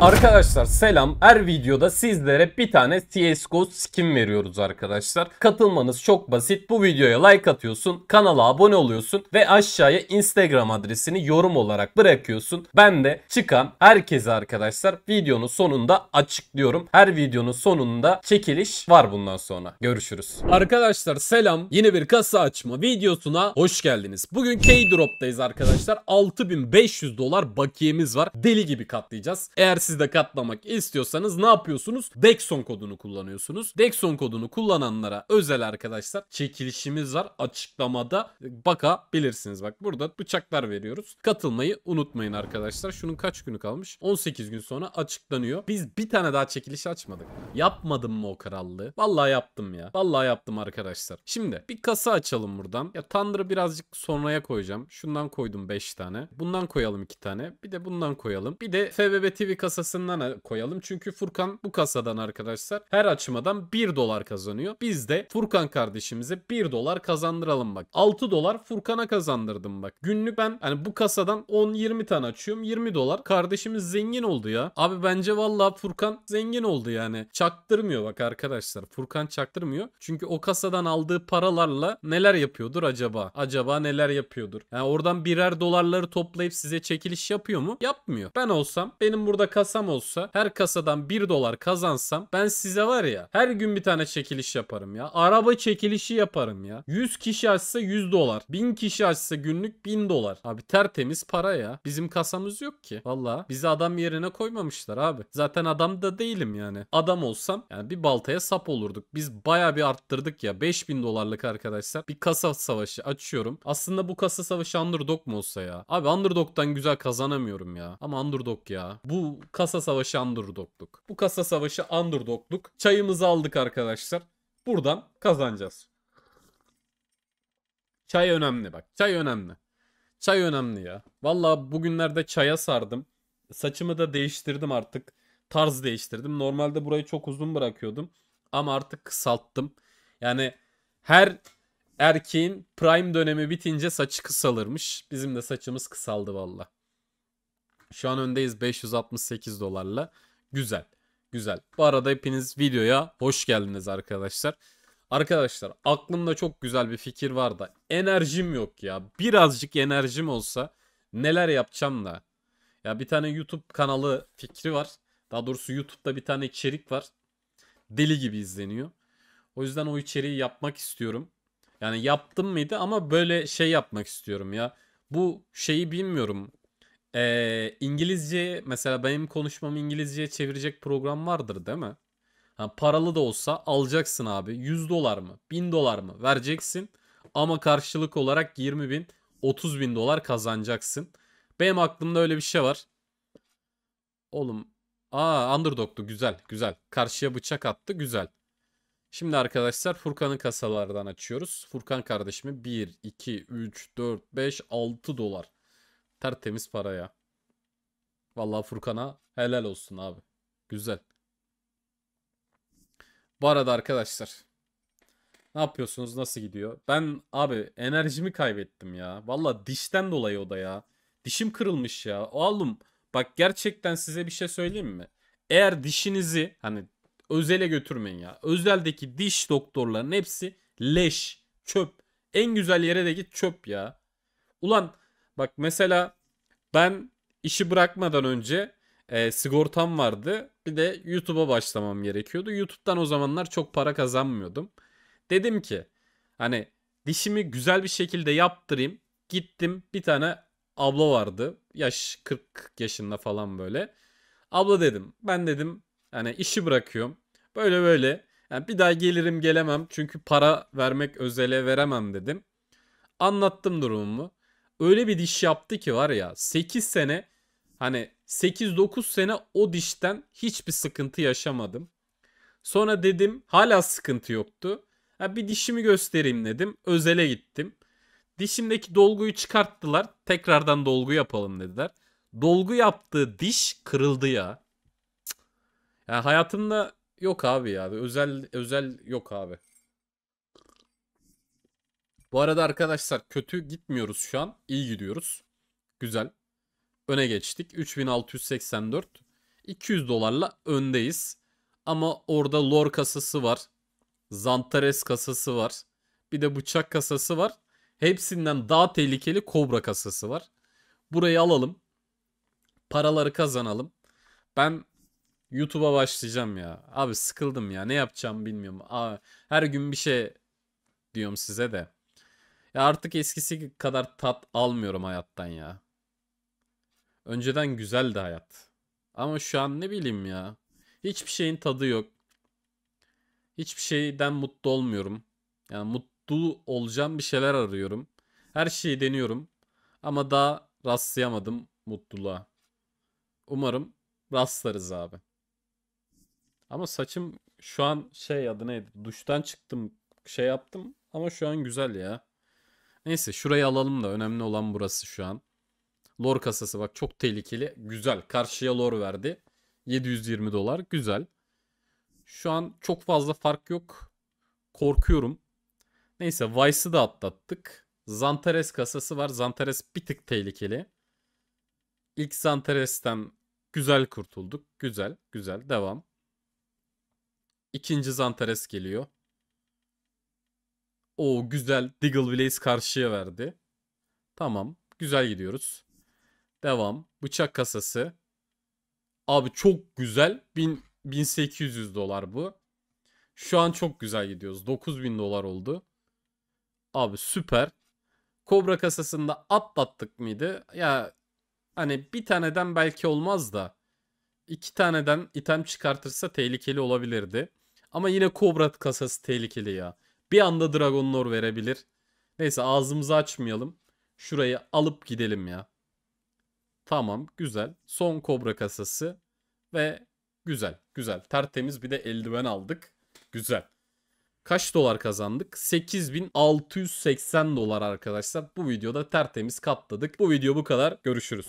Arkadaşlar selam. Her videoda sizlere bir tane CSGO skin veriyoruz arkadaşlar. Katılmanız çok basit. Bu videoya like atıyorsun, kanala abone oluyorsun ve aşağıya Instagram adresini yorum olarak bırakıyorsun. Ben de çıkan herkese arkadaşlar videonun sonunda açıklıyorum. Her videonun sonunda çekiliş var bundan sonra. Görüşürüz. Arkadaşlar selam. Yeni bir kasa açma videosuna hoş geldiniz. Bugün K-Drop'tayız arkadaşlar. 6500 dolar bakiyemiz var. Deli gibi katlayacağız. Eğer siz de katlamak istiyorsanız ne yapıyorsunuz? Dexon kodunu kullanıyorsunuz. Dexon kodunu kullananlara özel arkadaşlar çekilişimiz var. Açıklamada bakabilirsiniz. Bak burada bıçaklar veriyoruz. Katılmayı unutmayın arkadaşlar. Şunun kaç günü kalmış? 18 gün sonra açıklanıyor. Biz bir tane daha çekiliş açmadık. Yapmadım mı o krallığı? Vallahi yaptım ya. Vallahi yaptım arkadaşlar. Şimdi bir kasa açalım buradan. Ya Thunder'ı birazcık sonraya koyacağım. Şundan koydum 5 tane. Bundan koyalım 2 tane. Bir de bundan koyalım. Bir de FBB TV kasa kasasından koyalım. Çünkü Furkan bu kasadan arkadaşlar her açmadan 1 dolar kazanıyor. Biz de Furkan kardeşimize 1 dolar kazandıralım bak. 6 dolar Furkan'a kazandırdım bak. Günlük ben hani bu kasadan 10-20 tane açıyorum. 20 dolar. Kardeşimiz zengin oldu ya. Abi bence valla Furkan zengin oldu yani. Çaktırmıyor bak arkadaşlar. Furkan çaktırmıyor. Çünkü o kasadan aldığı paralarla neler yapıyordur acaba? Acaba neler yapıyordur? Yani oradan birer dolarları toplayıp size çekiliş yapıyor mu? Yapmıyor. Ben olsam benim burada kas kasam olsa her kasadan 1 dolar kazansam ben size var ya her gün bir tane çekiliş yaparım ya. Araba çekilişi yaparım ya. 100 kişi açsa 100 dolar. 1000 kişi açsa günlük 1000 dolar. Abi tertemiz para ya. Bizim kasamız yok ki. Valla bizi adam yerine koymamışlar abi. Zaten adam da değilim yani. Adam olsam yani bir baltaya sap olurduk. Biz baya bir arttırdık ya. 5000 dolarlık arkadaşlar. Bir kasa savaşı açıyorum. Aslında bu kasa savaşı Underdog mu olsa ya? Abi Underdog'dan güzel kazanamıyorum ya. Ama Underdog ya. Bu Kasa savaşı underdogluk. Bu kasa savaşı underdogluk. Çayımızı aldık arkadaşlar. Buradan kazanacağız. Çay önemli bak. Çay önemli. Çay önemli ya. Valla bugünlerde çaya sardım. Saçımı da değiştirdim artık. Tarz değiştirdim. Normalde burayı çok uzun bırakıyordum. Ama artık kısalttım. Yani her erkeğin prime dönemi bitince saçı kısalırmış. Bizim de saçımız kısaldı valla. Şu an öndeyiz 568 dolarla. Güzel. Güzel. Bu arada hepiniz videoya hoş geldiniz arkadaşlar. Arkadaşlar aklımda çok güzel bir fikir var da enerjim yok ya. Birazcık enerjim olsa neler yapacağım da. Ya bir tane YouTube kanalı fikri var. Daha doğrusu YouTube'da bir tane içerik var. Deli gibi izleniyor. O yüzden o içeriği yapmak istiyorum. Yani yaptım mıydı ama böyle şey yapmak istiyorum ya. Bu şeyi bilmiyorum. Ee, İngilizce mesela benim konuşmamı İngilizceye çevirecek program vardır değil mi? Ha, paralı da olsa alacaksın abi. 100 dolar mı? 1000 dolar mı? Vereceksin. Ama karşılık olarak 20 bin, 30 bin dolar kazanacaksın. Benim aklımda öyle bir şey var. Oğlum. Aa underdog'tu. Güzel. Güzel. Karşıya bıçak attı. Güzel. Şimdi arkadaşlar Furkan'ın kasalardan açıyoruz. Furkan kardeşimi 1, 2, 3, 4, 5, 6 dolar. Tertemiz ya. Vallahi Furkan'a helal olsun abi. Güzel. Bu arada arkadaşlar. Ne yapıyorsunuz? Nasıl gidiyor? Ben abi enerjimi kaybettim ya. Valla dişten dolayı o da ya. Dişim kırılmış ya. Oğlum bak gerçekten size bir şey söyleyeyim mi? Eğer dişinizi hani özele götürmeyin ya. Özeldeki diş doktorların hepsi leş, çöp. En güzel yere de git çöp ya. Ulan Bak mesela ben işi bırakmadan önce e, sigortam vardı. Bir de YouTube'a başlamam gerekiyordu. YouTube'dan o zamanlar çok para kazanmıyordum. Dedim ki hani dişimi güzel bir şekilde yaptırayım. Gittim bir tane abla vardı. Yaş 40 yaşında falan böyle. Abla dedim ben dedim hani işi bırakıyorum. Böyle böyle yani bir daha gelirim gelemem çünkü para vermek özele veremem dedim. Anlattım durumumu öyle bir diş yaptı ki var ya 8 sene hani 8-9 sene o dişten hiçbir sıkıntı yaşamadım. Sonra dedim hala sıkıntı yoktu. Ha, bir dişimi göstereyim dedim. Özele gittim. Dişimdeki dolguyu çıkarttılar. Tekrardan dolgu yapalım dediler. Dolgu yaptığı diş kırıldı ya. Ya yani hayatımda yok abi ya. Özel özel yok abi. Bu arada arkadaşlar kötü gitmiyoruz şu an. İyi gidiyoruz. Güzel. Öne geçtik. 3684. 200 dolarla öndeyiz. Ama orada lor kasası var. Zantares kasası var. Bir de bıçak kasası var. Hepsinden daha tehlikeli kobra kasası var. Burayı alalım. Paraları kazanalım. Ben YouTube'a başlayacağım ya. Abi sıkıldım ya. Ne yapacağım bilmiyorum. Aa, her gün bir şey diyorum size de. Ya artık eskisi kadar tat almıyorum hayattan ya. Önceden güzeldi hayat. Ama şu an ne bileyim ya. Hiçbir şeyin tadı yok. Hiçbir şeyden mutlu olmuyorum. Yani mutlu olacağım bir şeyler arıyorum. Her şeyi deniyorum. Ama daha rastlayamadım mutluluğa. Umarım rastlarız abi. Ama saçım şu an şey adı neydi? Duştan çıktım şey yaptım ama şu an güzel ya. Neyse şurayı alalım da önemli olan burası şu an. Lor kasası bak çok tehlikeli. Güzel. Karşıya lor verdi. 720 dolar. Güzel. Şu an çok fazla fark yok. Korkuyorum. Neyse Vice'ı da atlattık. Zantares kasası var. Zantares bir tık tehlikeli. İlk Zantares'ten güzel kurtulduk. Güzel, güzel. Devam. İkinci Zantares geliyor. O güzel Diggle Blaze karşıya verdi. Tamam. Güzel gidiyoruz. Devam. Bıçak kasası. Abi çok güzel. 1000, 1800 dolar bu. Şu an çok güzel gidiyoruz. 9000 dolar oldu. Abi süper. Kobra kasasında atlattık mıydı? Ya hani bir taneden belki olmaz da iki taneden item çıkartırsa tehlikeli olabilirdi. Ama yine Kobra kasası tehlikeli ya. Bir anda Dragon Lore verebilir. Neyse ağzımızı açmayalım. Şurayı alıp gidelim ya. Tamam güzel. Son kobra kasası ve güzel güzel. Tertemiz bir de eldiven aldık. Güzel. Kaç dolar kazandık? 8680 dolar arkadaşlar. Bu videoda tertemiz katladık. Bu video bu kadar. Görüşürüz.